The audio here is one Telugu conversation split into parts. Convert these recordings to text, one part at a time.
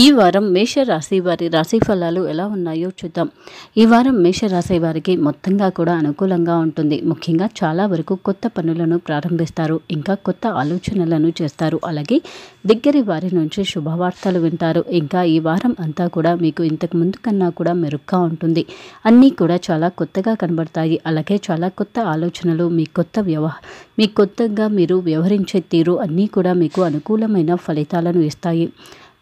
ఈ వారం మేషరాశి వారి రాశి ఫలాలు ఎలా ఉన్నాయో చూద్దాం ఈ వారం మేషరాశి వారికి మొత్తంగా కూడా అనుకూలంగా ఉంటుంది ముఖ్యంగా చాలా వరకు కొత్త పనులను ప్రారంభిస్తారు ఇంకా కొత్త ఆలోచనలను చేస్తారు అలాగే దగ్గరి వారి నుంచి శుభవార్తలు వింటారు ఇంకా ఈ వారం అంతా కూడా మీకు ఇంతకు ముందు కన్నా కూడా మెరుగ్గా ఉంటుంది అన్నీ కూడా చాలా కొత్తగా కనబడతాయి అలాగే చాలా కొత్త ఆలోచనలు మీ కొత్త వ్యవహ మీ కొత్తగా మీరు వ్యవహరించే తీరు అన్నీ కూడా మీకు అనుకూలమైన ఫలితాలను ఇస్తాయి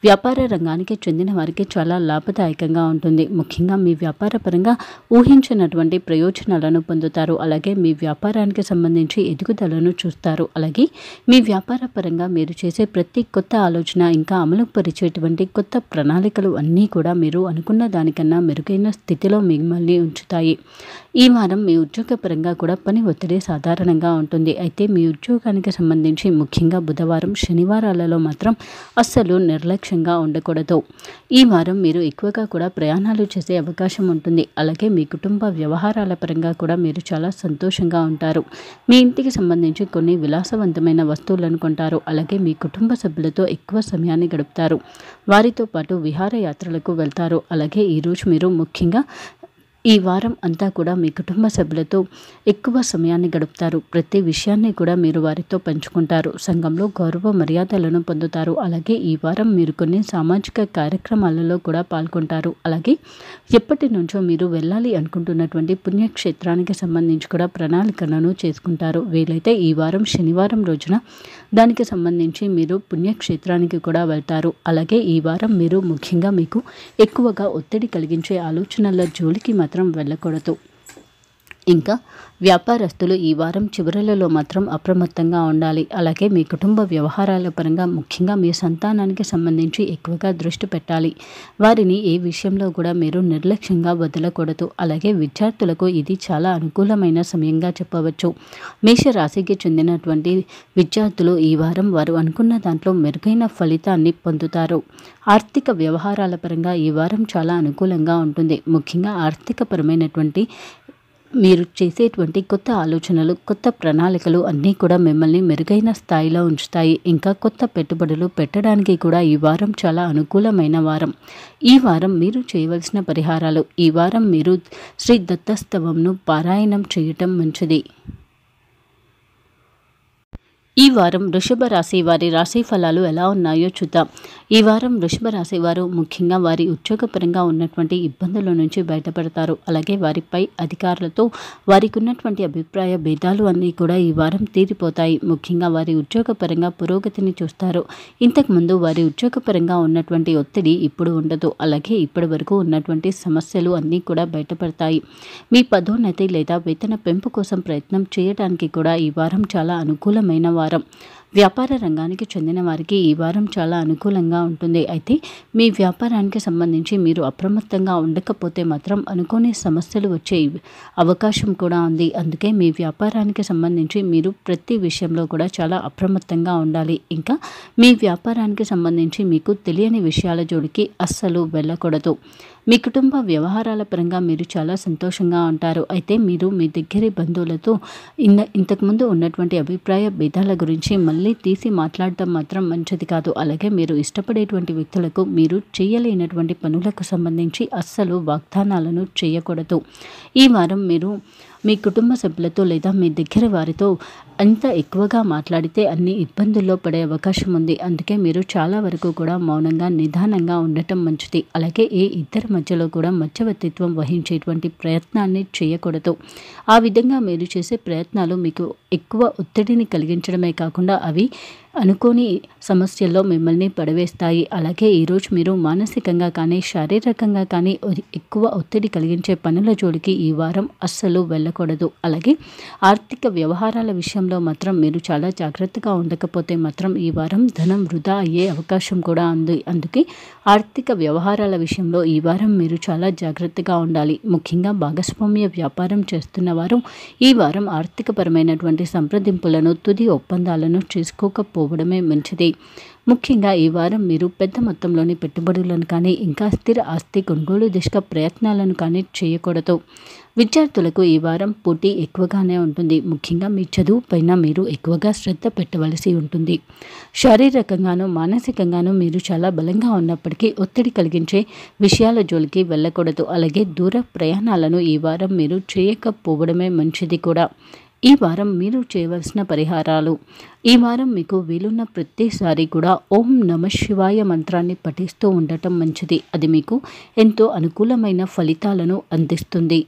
వ్యాపార రంగానికి చెందిన వారికి చాలా లాభదాయకంగా ఉంటుంది ముఖ్యంగా మీ వ్యాపారపరంగా ఊహించినటువంటి ప్రయోజనాలను పొందుతారు అలాగే మీ వ్యాపారానికి సంబంధించి ఎదుగుదలను చూస్తారు అలాగే మీ వ్యాపారపరంగా మీరు చేసే ప్రతి కొత్త ఆలోచన ఇంకా అమలు పరిచేటువంటి కొత్త ప్రణాళికలు అన్నీ కూడా మీరు అనుకున్న దానికన్నా మెరుగైన స్థితిలో మిమ్మల్ని ఉంచుతాయి ఈ వారం మీ ఉద్యోగపరంగా కూడా పని ఒత్తిడి సాధారణంగా ఉంటుంది అయితే మీ ఉద్యోగానికి సంబంధించి ముఖ్యంగా బుధవారం శనివారాలలో మాత్రం అస్సలు నిర్లక్ష్యంగా ఉండకూడదు ఈ వారం మీరు ఎక్కువగా కూడా ప్రయాణాలు చేసే అవకాశం ఉంటుంది అలాగే మీ కుటుంబ వ్యవహారాల పరంగా కూడా మీరు చాలా సంతోషంగా ఉంటారు మీ ఇంటికి సంబంధించి కొన్ని విలాసవంతమైన వస్తువులను కొంటారు అలాగే మీ కుటుంబ సభ్యులతో ఎక్కువ సమయాన్ని గడుపుతారు వారితో పాటు విహారయాత్రలకు వెళ్తారు అలాగే ఈరోజు మీరు ముఖ్యంగా ఈ వారం అంతా కూడా మీ కుటుంబ సభ్యులతో ఎక్కువ సమయాన్ని గడుపుతారు ప్రతి విషయాన్ని కూడా మీరు వారితో పంచుకుంటారు సంఘంలో గౌరవ మర్యాదలను పొందుతారు అలాగే ఈ వారం మీరు కొన్ని సామాజిక కార్యక్రమాలలో కూడా పాల్గొంటారు అలాగే ఎప్పటి నుంచో మీరు వెళ్ళాలి అనుకుంటున్నటువంటి పుణ్యక్షేత్రానికి సంబంధించి కూడా ప్రణాళికలను చేసుకుంటారు వీలైతే ఈ వారం శనివారం రోజున దానికి సంబంధించి మీరు పుణ్యక్షేత్రానికి కూడా వెళ్తారు అలాగే ఈ వారం మీరు ముఖ్యంగా మీకు ఎక్కువగా ఒత్తిడి కలిగించే ఆలోచనల జోలికి మాత్రం మాత్రం వెళ్ళకూడదు ఇంకా వ్యాపారస్తులు ఈ వారం చివరలలో మాత్రం అప్రమత్తంగా ఉండాలి అలాగే మీ కుటుంబ వ్యవహారాల పరంగా ముఖ్యంగా మీ సంతానానికి సంబంధించి ఎక్కువగా దృష్టి పెట్టాలి వారిని ఏ విషయంలో కూడా మీరు నిర్లక్ష్యంగా వదలకూడదు అలాగే విద్యార్థులకు ఇది చాలా అనుకూలమైన సమయంగా చెప్పవచ్చు మేషరాశికి చెందినటువంటి విద్యార్థులు ఈ వారం వారు అనుకున్న దాంట్లో మెరుగైన ఫలితాన్ని పొందుతారు ఆర్థిక వ్యవహారాల పరంగా ఈ వారం చాలా అనుకూలంగా ఉంటుంది ముఖ్యంగా ఆర్థికపరమైనటువంటి మీరు చేసేటువంటి కొత్త ఆలోచనలు కొత్త ప్రణాళికలు అన్నీ కూడా మిమ్మల్ని మెరుగైన స్థాయిలో ఉంచుతాయి ఇంకా కొత్త పెట్టుబడులు పెట్టడానికి కూడా ఈ వారం చాలా అనుకూలమైన వారం ఈ వారం మీరు చేయవలసిన పరిహారాలు ఈ వారం మీరు శ్రీ దత్తస్తవంను పారాయణం చేయటం మంచిది ఈ వారం వృషభ రాశి వారి రాశి ఫలాలు ఎలా ఉన్నాయో చూద్దాం ఈ వారం వృషభ రాశి వారు ముఖ్యంగా వారి ఉద్యోగపరంగా ఉన్నటువంటి ఇబ్బందుల నుంచి బయటపడతారు అలాగే వారిపై అధికారులతో వారికి ఉన్నటువంటి అభిప్రాయ భేదాలు అన్నీ కూడా ఈ వారం తీరిపోతాయి ముఖ్యంగా వారి ఉద్యోగపరంగా పురోగతిని చూస్తారు ఇంతకుముందు వారి ఉద్యోగపరంగా ఉన్నటువంటి ఒత్తిడి ఇప్పుడు ఉండదు అలాగే ఇప్పటి వరకు ఉన్నటువంటి సమస్యలు అన్నీ కూడా బయటపడతాయి మీ పదోన్నతి లేదా వేతన పెంపు కోసం ప్రయత్నం చేయడానికి కూడా ఈ వారం చాలా అనుకూలమైన వారు వారం వ్యాపార రంగానికి చెందిన వారికి ఈ వారం చాలా అనుకూలంగా ఉంటుంది అయితే మీ వ్యాపారానికి సంబంధించి మీరు అప్రమత్తంగా ఉండకపోతే మాత్రం అనుకోని సమస్యలు వచ్చే అవకాశం కూడా ఉంది అందుకే మీ వ్యాపారానికి సంబంధించి మీరు ప్రతి విషయంలో కూడా చాలా అప్రమత్తంగా ఉండాలి ఇంకా మీ వ్యాపారానికి సంబంధించి మీకు తెలియని విషయాల జోడికి అస్సలు వెళ్ళకూడదు మీ కుటుంబ వ్యవహారాల పరంగా మీరు చాలా సంతోషంగా ఉంటారు అయితే మీరు మీ దగ్గరి బంధువులతో ఇంత ఇంతకుముందు ఉన్నటువంటి అభిప్రాయ భేదాల గురించి మళ్ళీ మళ్ళీ తీసి మాట్లాడటం మాత్రం మంచిది కాదు అలాగే మీరు ఇష్టపడేటువంటి వ్యక్తులకు మీరు చేయలేనటువంటి పనులకు సంబంధించి అస్సలు వాగ్దానాలను చేయకూడదు ఈ వారం మీరు మీ కుటుంబ సభ్యులతో లేదా మీ దగ్గర వారితో అంత ఎక్కువగా మాట్లాడితే అన్ని ఇబ్బందుల్లో పడే అవకాశం ఉంది అందుకే మీరు చాలా వరకు కూడా మౌనంగా నిదానంగా ఉండటం మంచిది అలాగే ఏ ఇద్దరి మధ్యలో కూడా మధ్యవర్తిత్వం వహించేటువంటి ప్రయత్నాన్ని చేయకూడదు ఆ విధంగా మీరు చేసే ప్రయత్నాలు మీకు ఎక్కువ ఒత్తిడిని కలిగించడమే కాకుండా అవి అనుకోని సమస్యల్లో మిమ్మల్ని పడవేస్తాయి అలాగే ఈరోజు మీరు మానసికంగా కానీ శారీరకంగా కానీ ఎక్కువ ఒత్తిడి కలిగించే పనుల జోడికి ఈ వారం అస్సలు వెళ్ళకూడదు అలాగే ఆర్థిక వ్యవహారాల విషయం విషయంలో మాత్రం మీరు చాలా జాగ్రత్తగా ఉండకపోతే మాత్రం ఈ వారం ధనం వృధా అయ్యే అవకాశం కూడా ఉంది అందుకే ఆర్థిక వ్యవహారాల విషయంలో ఈ వారం మీరు చాలా జాగ్రత్తగా ఉండాలి ముఖ్యంగా భాగస్వామ్య వ్యాపారం చేస్తున్న వారు ఈ వారం ఆర్థికపరమైనటువంటి సంప్రదింపులను తుది ఒప్పందాలను చేసుకోకపోవడమే మంచిది ముఖ్యంగా ఈ వారం మీరు పెద్ద మొత్తంలోని పెట్టుబడులను కానీ ఇంకా స్థిర ఆస్తి కొనుగోలు దిశగా ప్రయత్నాలను కానీ చేయకూడదు విద్యార్థులకు ఈ వారం పోటీ ఎక్కువగానే ఉంటుంది ముఖ్యంగా మీ చదువు పైన మీరు ఎక్కువగా శ్రద్ధ పెట్టవలసి ఉంటుంది శారీరకంగానూ మానసికంగానూ మీరు చాలా బలంగా ఉన్నప్పటికీ ఒత్తిడి కలిగించే విషయాల జోలికి వెళ్ళకూడదు అలాగే దూర ప్రయాణాలను ఈ వారం మీరు చేయకపోవడమే మంచిది కూడా ఈ వారం మీరు చేయవలసిన పరిహారాలు ఈ వారం మీకు వీలున్న ప్రతిసారి కూడా ఓం నమ శివాయ మంత్రాన్ని పఠిస్తూ ఉండటం మంచిది అది మీకు ఎంతో అనుకూలమైన ఫలితాలను అందిస్తుంది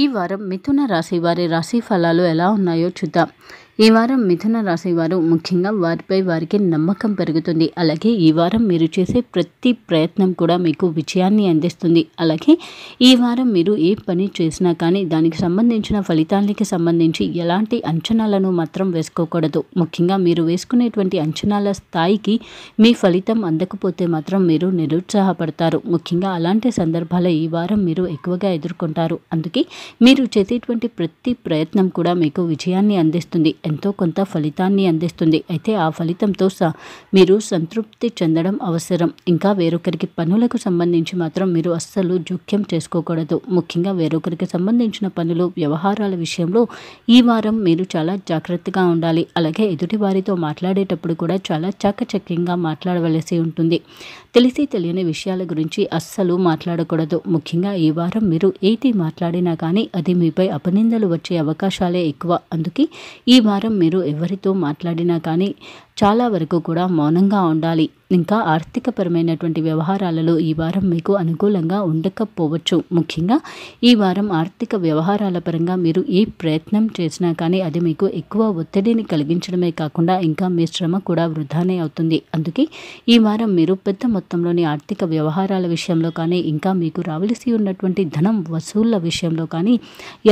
ఈ వారం మిథున రాశి వారి రాశి ఫలాలు ఎలా ఉన్నాయో చూద్దాం ఈ వారం మిథున రాశి వారు ముఖ్యంగా వారిపై వారికి నమ్మకం పెరుగుతుంది అలాగే ఈ వారం మీరు చేసే ప్రతి ప్రయత్నం కూడా మీకు విజయాన్ని అందిస్తుంది అలాగే ఈ వారం మీరు ఏ పని చేసినా కానీ దానికి సంబంధించిన ఫలితానికి సంబంధించి ఎలాంటి అంచనాలను మాత్రం వేసుకోకూడదు ముఖ్యంగా మీరు వేసుకునేటువంటి అంచనాల స్థాయికి మీ ఫలితం అందకపోతే మాత్రం మీరు నిరుత్సాహపడతారు ముఖ్యంగా అలాంటి సందర్భాలు ఈ వారం మీరు ఎక్కువగా ఎదుర్కొంటారు అందుకే మీరు చేసేటువంటి ప్రతి ప్రయత్నం కూడా మీకు విజయాన్ని అందిస్తుంది ఎంతో కొంత ఫలితాన్ని అందిస్తుంది అయితే ఆ ఫలితంతో స మీరు సంతృప్తి చెందడం అవసరం ఇంకా వేరొకరికి పనులకు సంబంధించి మాత్రం మీరు అస్సలు జోక్యం చేసుకోకూడదు ముఖ్యంగా వేరొకరికి సంబంధించిన పనులు వ్యవహారాల విషయంలో ఈ వారం మీరు చాలా జాగ్రత్తగా ఉండాలి అలాగే ఎదుటి వారితో మాట్లాడేటప్పుడు కూడా చాలా చాకచక్యంగా మాట్లాడవలసి ఉంటుంది తెలిసి తెలియని విషయాల గురించి అస్సలు మాట్లాడకూడదు ముఖ్యంగా ఈ వారం మీరు ఏది మాట్లాడినా కానీ అది మీపై అపనిందలు వచ్చే అవకాశాలే ఎక్కువ అందుకే ఈ వారం వారం మీరు ఎవరితో మాట్లాడినా కానీ చాలా వరకు కూడా మౌనంగా ఉండాలి ఇంకా ఆర్థికపరమైనటువంటి వ్యవహారాలలో ఈ వారం మీకు అనుకూలంగా ఉండకపోవచ్చు ముఖ్యంగా ఈ వారం ఆర్థిక వ్యవహారాల పరంగా మీరు ఏ ప్రయత్నం చేసినా కానీ అది మీకు ఎక్కువ ఒత్తిడిని కలిగించడమే కాకుండా ఇంకా మీ శ్రమ కూడా వృధానే అవుతుంది అందుకే ఈ వారం మీరు పెద్ద మొత్తంలోని ఆర్థిక వ్యవహారాల విషయంలో కానీ ఇంకా మీకు రావలసి ఉన్నటువంటి ధనం వసూళ్ల విషయంలో కానీ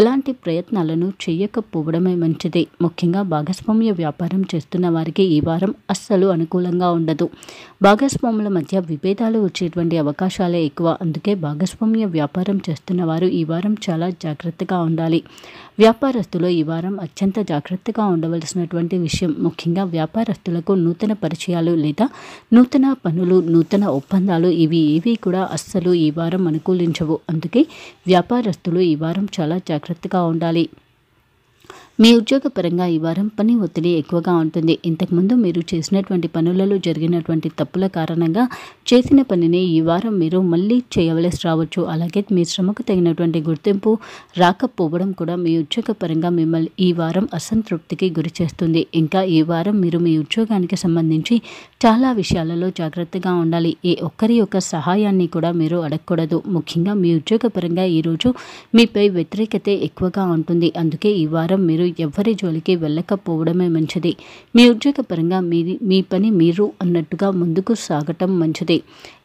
ఎలాంటి ప్రయత్నాలను చేయకపోవడమే మంచిది ముఖ్యంగా భాగస్వామ్య వ్యాపారం చేస్తున్న వారికి ఈ వారం అస్సలు అనుకూలంగా ఉండదు భాగస్వాముల మధ్య విభేదాలు వచ్చేటువంటి అవకాశాలే ఎక్కువ అందుకే భాగస్వామ్య వ్యాపారం చేస్తున్న వారు ఈ వారం చాలా జాగ్రత్తగా ఉండాలి వ్యాపారస్తులు ఈ వారం అత్యంత జాగ్రత్తగా ఉండవలసినటువంటి విషయం ముఖ్యంగా వ్యాపారస్తులకు నూతన పరిచయాలు లేదా నూతన పనులు నూతన ఒప్పందాలు ఇవి ఏవి కూడా అస్సలు ఈ వారం అనుకూలించవు అందుకే వ్యాపారస్తులు ఈ వారం చాలా జాగ్రత్తగా ఉండాలి మీ ఉద్యోగపరంగా ఈ వారం పని ఒత్తిడి ఎక్కువగా ఉంటుంది ఇంతకుముందు మీరు చేసినటువంటి పనులలో జరిగినటువంటి తప్పుల కారణంగా చేసిన పనిని ఈ వారం మీరు మళ్ళీ చేయవలసి రావచ్చు అలాగే మీ శ్రమకు తగినటువంటి గుర్తింపు రాకపోవడం కూడా మీ ఉద్యోగపరంగా మిమ్మల్ని ఈ వారం అసంతృప్తికి గురి చేస్తుంది ఇంకా ఈ వారం మీరు మీ ఉద్యోగానికి సంబంధించి చాలా విషయాలలో జాగ్రత్తగా ఉండాలి ఏ ఒక్కరి యొక్క సహాయాన్ని కూడా మీరు అడగకూడదు ముఖ్యంగా మీ ఉద్యోగపరంగా ఈరోజు మీపై వ్యతిరేకత ఎక్కువగా ఉంటుంది అందుకే ఈ వారం మీరు మీరు ఎవరి జోలికి వెళ్ళకపోవడమే మంచిది మీ ఉద్యోగపరంగా మీ మీ పని మీరు అన్నట్టుగా ముందుకు సాగటం మంచిది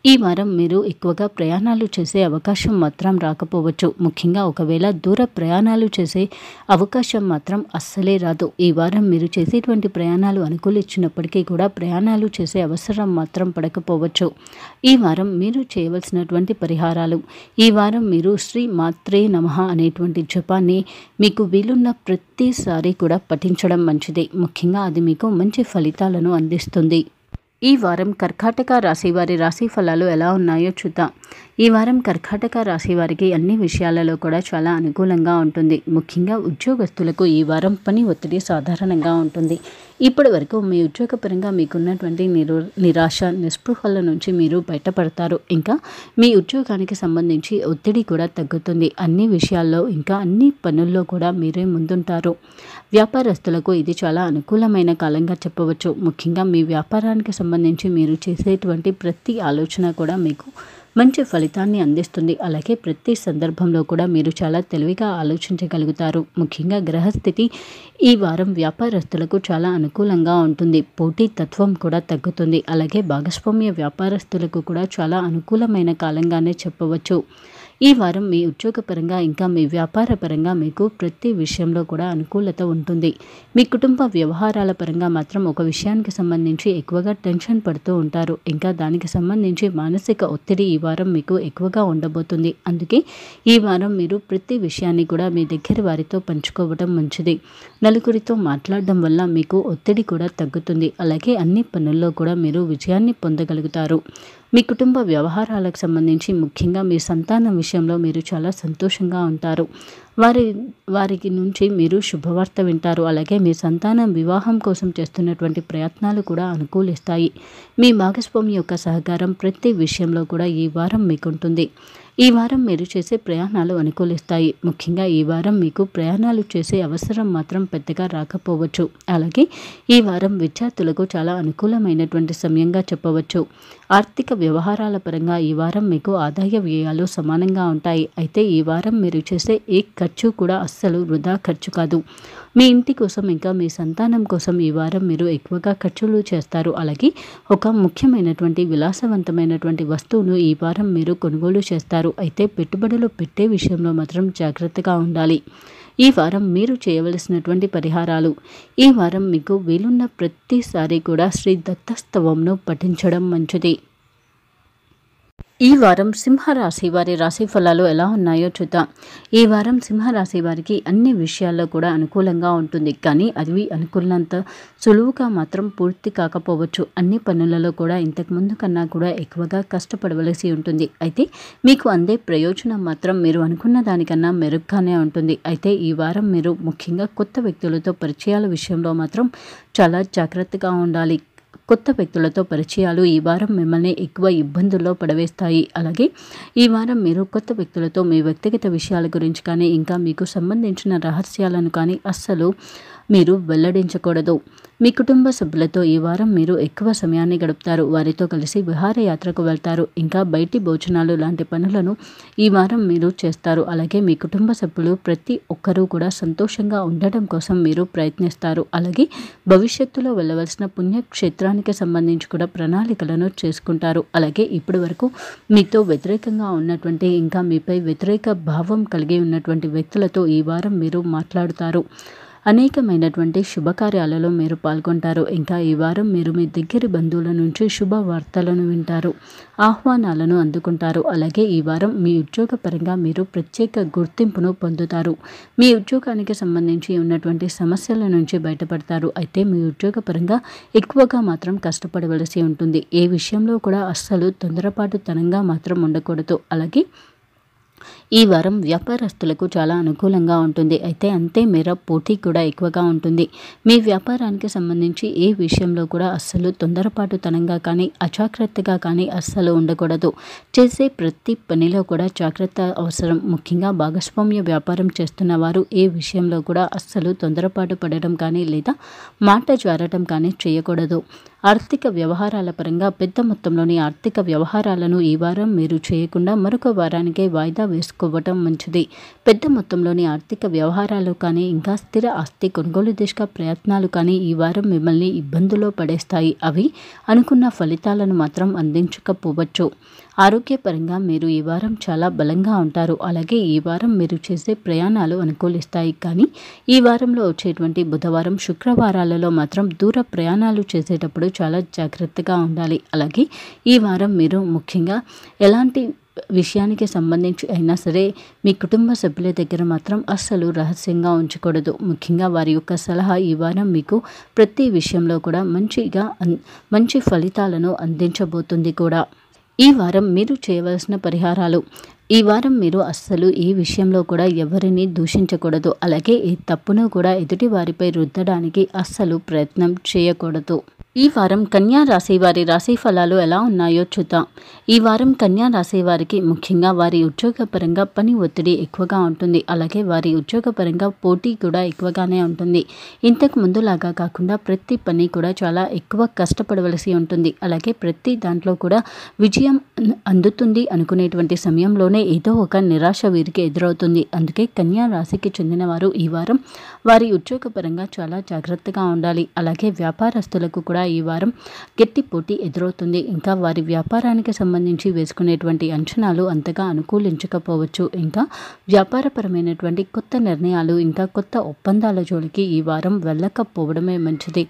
ఈ వారం మీరు ఎక్కువగా ప్రయాణాలు చేసే అవకాశం మాత్రం రాకపోవచ్చు ముఖ్యంగా ఒకవేళ దూర ప్రయాణాలు చేసే అవకాశం మాత్రం అస్సలే రాదు ఈ వారం మీరు చేసేటువంటి ప్రయాణాలు అనుకూలించినప్పటికీ కూడా ప్రయాణాలు చేసే అవసరం మాత్రం పడకపోవచ్చు ఈ వారం మీరు చేయవలసినటువంటి పరిహారాలు ఈ వారం మీరు శ్రీ మాత్రే నమ అనేటువంటి జపాన్ని మీకు వీలున్న ప్రతిసారి కూడా పఠించడం మంచిది ముఖ్యంగా అది మీకు మంచి ఫలితాలను అందిస్తుంది ఈ వారం కర్కాటక రాశి వారి రాశి ఫలాలు ఎలా ఉన్నాయో చూద్దాం ఈ వారం కర్కాటక రాశి వారికి అన్ని విషయాలలో కూడా చాలా అనుకూలంగా ఉంటుంది ముఖ్యంగా ఉద్యోగస్తులకు ఈ వారం పని ఒత్తిడి సాధారణంగా ఉంటుంది ఇప్పటి వరకు మీ ఉద్యోగపరంగా మీకున్నటువంటి నిరో నిరాశ నిస్పృహల నుంచి మీరు బయటపడతారు ఇంకా మీ ఉద్యోగానికి సంబంధించి ఒత్తిడి కూడా తగ్గుతుంది అన్ని విషయాల్లో ఇంకా అన్ని పనుల్లో కూడా మీరే ముందుంటారు వ్యాపారస్తులకు ఇది చాలా అనుకూలమైన కాలంగా చెప్పవచ్చు ముఖ్యంగా మీ వ్యాపారానికి సంబంధించి మీరు చేసేటువంటి ప్రతి ఆలోచన కూడా మీకు మంచి ఫలితాన్ని అందిస్తుంది అలాగే ప్రతి సందర్భంలో కూడా మీరు చాలా తెలివిగా ఆలోచించగలుగుతారు ముఖ్యంగా గ్రహస్థితి ఈ వారం వ్యాపారస్తులకు చాలా అనుకూలంగా ఉంటుంది పోటీ తత్వం కూడా తగ్గుతుంది అలాగే భాగస్వామ్య వ్యాపారస్తులకు కూడా చాలా అనుకూలమైన కాలంగానే చెప్పవచ్చు ఈ వారం మీ ఉద్యోగపరంగా ఇంకా మీ వ్యాపార పరంగా మీకు ప్రతి విషయంలో కూడా అనుకూలత ఉంటుంది మీ కుటుంబ వ్యవహారాల పరంగా మాత్రం ఒక విషయానికి సంబంధించి ఎక్కువగా టెన్షన్ పడుతూ ఉంటారు ఇంకా దానికి సంబంధించి మానసిక ఒత్తిడి ఈ వారం మీకు ఎక్కువగా ఉండబోతుంది అందుకే ఈ వారం మీరు ప్రతి విషయాన్ని కూడా మీ దగ్గర వారితో పంచుకోవడం మంచిది నలుగురితో మాట్లాడడం వల్ల మీకు ఒత్తిడి కూడా తగ్గుతుంది అలాగే అన్ని పనుల్లో కూడా మీరు విజయాన్ని పొందగలుగుతారు మీ కుటుంబ వ్యవహారాలకు సంబంధించి ముఖ్యంగా మీ సంతానం విషయంలో మీరు చాలా సంతోషంగా ఉంటారు వారి వారికి నుంచి మీరు శుభవార్త వింటారు అలాగే మీ సంతానం వివాహం కోసం చేస్తున్నటువంటి ప్రయత్నాలు కూడా అనుకూలిస్తాయి మీ భాగస్వామి యొక్క సహకారం ప్రతి విషయంలో కూడా ఈ వారం మీకుంటుంది ఈ వారం మీరు చేసే ప్రయాణాలు అనుకూలిస్తాయి ముఖ్యంగా ఈ వారం మీకు ప్రయాణాలు చేసే అవసరం మాత్రం పెద్దగా రాకపోవచ్చు అలాగే ఈ వారం విద్యార్థులకు చాలా అనుకూలమైనటువంటి సమయంగా చెప్పవచ్చు ఆర్థిక వ్యవహారాల పరంగా ఈ వారం మీకు ఆదాయ వ్యయాలు సమానంగా ఉంటాయి అయితే ఈ వారం మీరు చేసే ఏ ఖర్చు కూడా అస్సలు వృధా ఖర్చు కాదు మీ ఇంటి కోసం ఇంకా మీ సంతానం కోసం ఈ వారం మీరు ఎక్కువగా ఖర్చులు చేస్తారు అలాగే ఒక ముఖ్యమైనటువంటి విలాసవంతమైనటువంటి వస్తువును ఈ వారం మీరు కొనుగోలు చేస్తారు అయితే పెట్టుబడులు పెట్టే విషయంలో మాత్రం జాగ్రత్తగా ఉండాలి ఈ వారం మీరు చేయవలసినటువంటి పరిహారాలు ఈ వారం మీకు వీలున్న ప్రతిసారి కూడా శ్రీ దత్తస్తవంను పఠించడం మంచిది ఈ వారం సింహరాశి వారి రాశి ఫలాలు ఎలా ఉన్నాయో చూద్దాం ఈ వారం సింహరాశి వారికి అన్ని విషయాల్లో కూడా అనుకూలంగా ఉంటుంది కానీ అవి అనుకూలంత సులువుగా మాత్రం పూర్తి కాకపోవచ్చు అన్ని పనులలో కూడా ఇంతకు ముందు కన్నా కూడా ఎక్కువగా కష్టపడవలసి ఉంటుంది అయితే మీకు అందే ప్రయోజనం మాత్రం మీరు అనుకున్న దానికన్నా మెరుగ్గానే ఉంటుంది అయితే ఈ వారం మీరు ముఖ్యంగా కొత్త వ్యక్తులతో పరిచయాల విషయంలో మాత్రం చాలా జాగ్రత్తగా ఉండాలి కొత్త వ్యక్తులతో పరిచయాలు ఈ వారం మిమ్మల్ని ఎక్కువ ఇబ్బందుల్లో పడవేస్తాయి అలాగే ఈ వారం మీరు కొత్త వ్యక్తులతో మీ వ్యక్తిగత విషయాల గురించి కానీ ఇంకా మీకు సంబంధించిన రహస్యాలను కానీ అస్సలు మీరు వెల్లడించకూడదు మీ కుటుంబ సభ్యులతో ఈ వారం మీరు ఎక్కువ సమయాన్ని గడుపుతారు వారితో కలిసి విహారయాత్రకు వెళ్తారు ఇంకా బయటి భోజనాలు లాంటి పనులను ఈ వారం మీరు చేస్తారు అలాగే మీ కుటుంబ సభ్యులు ప్రతి ఒక్కరూ కూడా సంతోషంగా ఉండటం కోసం మీరు ప్రయత్నిస్తారు అలాగే భవిష్యత్తులో వెళ్ళవలసిన పుణ్యక్షేత్రానికి సంబంధించి కూడా ప్రణాళికలను చేసుకుంటారు అలాగే ఇప్పటి వరకు మీతో వ్యతిరేకంగా ఉన్నటువంటి ఇంకా మీపై వ్యతిరేక భావం కలిగి ఉన్నటువంటి వ్యక్తులతో ఈ వారం మీరు మాట్లాడుతారు అనేకమైనటువంటి శుభకార్యాలలో మీరు పాల్గొంటారు ఇంకా ఈ వారం మీరు మీ దగ్గర బంధువుల నుంచి శుభవార్తలను వింటారు ఆహ్వానాలను అందుకుంటారు అలాగే ఈ వారం మీ ఉద్యోగపరంగా మీరు ప్రత్యేక గుర్తింపును పొందుతారు మీ ఉద్యోగానికి సంబంధించి ఉన్నటువంటి సమస్యల నుంచి బయటపడతారు అయితే మీ ఉద్యోగపరంగా ఎక్కువగా మాత్రం కష్టపడవలసి ఉంటుంది ఏ విషయంలో కూడా అస్సలు తొందరపాటుతనంగా మాత్రం ఉండకూడదు అలాగే ఈ వారం వ్యాపారస్తులకు చాలా అనుకూలంగా ఉంటుంది అయితే అంతే మేర పోటీ కూడా ఎక్కువగా ఉంటుంది మీ వ్యాపారానికి సంబంధించి ఏ విషయంలో కూడా అస్సలు తొందరపాటుతనంగా కానీ అజాగ్రత్తగా కానీ అస్సలు ఉండకూడదు చేసే ప్రతి పనిలో కూడా జాగ్రత్త అవసరం ముఖ్యంగా భాగస్వామ్య వ్యాపారం చేస్తున్న వారు ఏ విషయంలో కూడా అస్సలు తొందరపాటు పడడం కానీ లేదా మాట జారటం కానీ చేయకూడదు ఆర్థిక వ్యవహారాల పరంగా పెద్ద మొత్తంలోని ఆర్థిక వ్యవహారాలను ఈ వారం మీరు చేయకుండా మరొక వారానికే వాయిదా వేసుకోవటం మంచిది పెద్ద మొత్తంలోని ఆర్థిక వ్యవహారాలు కానీ ఇంకా స్థిర ఆస్తి కొనుగోలు దిశగా ప్రయత్నాలు కానీ ఈ వారం మిమ్మల్ని ఇబ్బందులో పడేస్తాయి అవి అనుకున్న ఫలితాలను మాత్రం అందించకపోవచ్చు ఆరోగ్యపరంగా మీరు ఈ వారం చాలా బలంగా ఉంటారు అలాగే ఈ వారం మీరు చేసే ప్రయాణాలు అనుకూలిస్తాయి కానీ ఈ వారంలో వచ్చేటువంటి బుధవారం శుక్రవారాలలో మాత్రం దూర ప్రయాణాలు చేసేటప్పుడు చాలా జాగ్రత్తగా ఉండాలి అలాగే ఈ వారం మీరు ముఖ్యంగా ఎలాంటి విషయానికి సంబంధించి అయినా సరే మీ కుటుంబ సభ్యుల దగ్గర మాత్రం అస్సలు రహస్యంగా ఉంచకూడదు ముఖ్యంగా వారి యొక్క సలహా ఈ వారం మీకు ప్రతి విషయంలో కూడా మంచిగా మంచి ఫలితాలను అందించబోతుంది కూడా ఈ వారం మీరు చేయవలసిన పరిహారాలు ఈ వారం మీరు అస్సలు ఏ విషయంలో కూడా ఎవరిని దూషించకూడదు అలాగే ఈ తప్పును కూడా ఎదుటి వారిపై రుద్దడానికి అస్సలు ప్రయత్నం చేయకూడదు ఈ వారం కన్యా రాశి వారి రాశి ఫలాలు ఎలా ఉన్నాయో చూద్దాం ఈ వారం కన్యా రాశి వారికి ముఖ్యంగా వారి ఉద్యోగపరంగా పని ఒత్తిడి ఎక్కువగా ఉంటుంది అలాగే వారి ఉద్యోగపరంగా పోటీ కూడా ఎక్కువగానే ఉంటుంది ఇంతకు ముందులాగా కాకుండా ప్రతి పని కూడా చాలా ఎక్కువ కష్టపడవలసి ఉంటుంది అలాగే ప్రతి దాంట్లో కూడా విజయం అందుతుంది అనుకునేటువంటి సమయంలోనే వెంటనే ఏదో ఒక నిరాశ వీరికి ఎదురవుతుంది అందుకే కన్యా రాశికి చెందిన వారు ఈ వారం వారి ఉద్యోగపరంగా చాలా జాగ్రత్తగా ఉండాలి అలాగే వ్యాపారస్తులకు కూడా ఈ వారం గట్టి పోటీ ఎదురవుతుంది ఇంకా వారి వ్యాపారానికి సంబంధించి వేసుకునేటువంటి అంచనాలు అంతగా అనుకూలించకపోవచ్చు ఇంకా వ్యాపారపరమైనటువంటి కొత్త నిర్ణయాలు ఇంకా కొత్త ఒప్పందాల జోలికి ఈ వారం వెళ్ళకపోవడమే మంచిది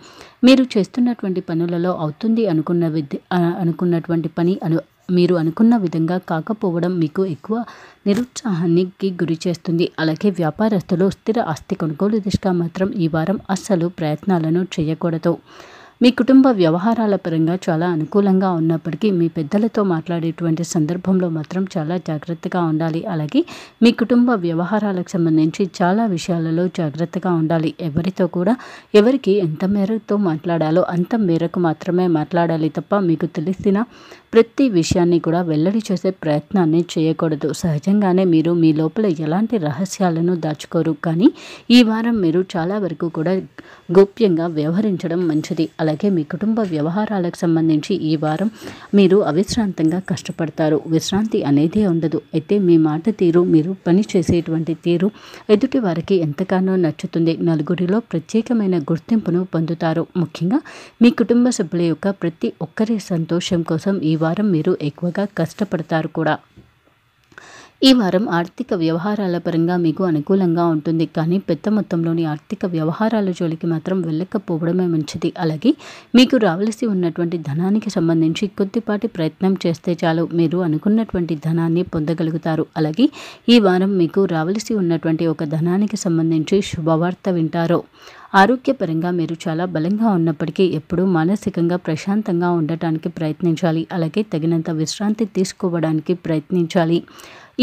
మీరు చేస్తున్నటువంటి పనులలో అవుతుంది అనుకున్న విద్య అనుకున్నటువంటి పని అను మీరు అనుకున్న విధంగా కాకపోవడం మీకు ఎక్కువ నిరుత్సాహానికి గురి చేస్తుంది అలాగే వ్యాపారస్తులు స్థిర ఆస్తి కొనుగోలు దిశగా మాత్రం ఈ వారం అస్సలు ప్రయత్నాలను చేయకూడదు మీ కుటుంబ వ్యవహారాల పరంగా చాలా అనుకూలంగా ఉన్నప్పటికీ మీ పెద్దలతో మాట్లాడేటువంటి సందర్భంలో మాత్రం చాలా జాగ్రత్తగా ఉండాలి అలాగే మీ కుటుంబ వ్యవహారాలకు సంబంధించి చాలా విషయాలలో జాగ్రత్తగా ఉండాలి ఎవరితో కూడా ఎవరికి ఎంత మేరతో మాట్లాడాలో అంత మేరకు మాత్రమే మాట్లాడాలి తప్ప మీకు తెలిసిన ప్రతి విషయాన్ని కూడా వెల్లడి చేసే ప్రయత్నాన్ని చేయకూడదు సహజంగానే మీరు మీ లోపల ఎలాంటి రహస్యాలను దాచుకోరు కానీ ఈ వారం మీరు చాలా వరకు కూడా గోప్యంగా వ్యవహరించడం మంచిది అలాగే మీ కుటుంబ వ్యవహారాలకు సంబంధించి ఈ వారం మీరు అవిశ్రాంతంగా కష్టపడతారు విశ్రాంతి అనేది ఉండదు అయితే మీ మాట తీరు మీరు పని చేసేటువంటి తీరు ఎదుటి వారికి ఎంతగానో నచ్చుతుంది నలుగురిలో ప్రత్యేకమైన గుర్తింపును పొందుతారు ముఖ్యంగా మీ కుటుంబ సభ్యుల యొక్క ప్రతి ఒక్కరి సంతోషం కోసం ఈ వారం మీరు ఎక్కువగా కష్టపడతారు కూడా ఈ వారం ఆర్థిక వ్యవహారాల పరంగా మీకు అనుకూలంగా ఉంటుంది కానీ పెద్ద మొత్తంలోని ఆర్థిక వ్యవహారాల జోలికి మాత్రం వెళ్ళకపోవడమే మంచిది అలాగే మీకు రావలసి ఉన్నటువంటి ధనానికి సంబంధించి కొద్దిపాటి ప్రయత్నం చేస్తే చాలు మీరు అనుకున్నటువంటి ధనాన్ని పొందగలుగుతారు అలాగే ఈ వారం మీకు రావలసి ఉన్నటువంటి ఒక ధనానికి సంబంధించి శుభవార్త వింటారు ఆరోగ్యపరంగా మీరు చాలా బలంగా ఉన్నప్పటికీ ఎప్పుడూ మానసికంగా ప్రశాంతంగా ఉండటానికి ప్రయత్నించాలి అలాగే తగినంత విశ్రాంతి తీసుకోవడానికి ప్రయత్నించాలి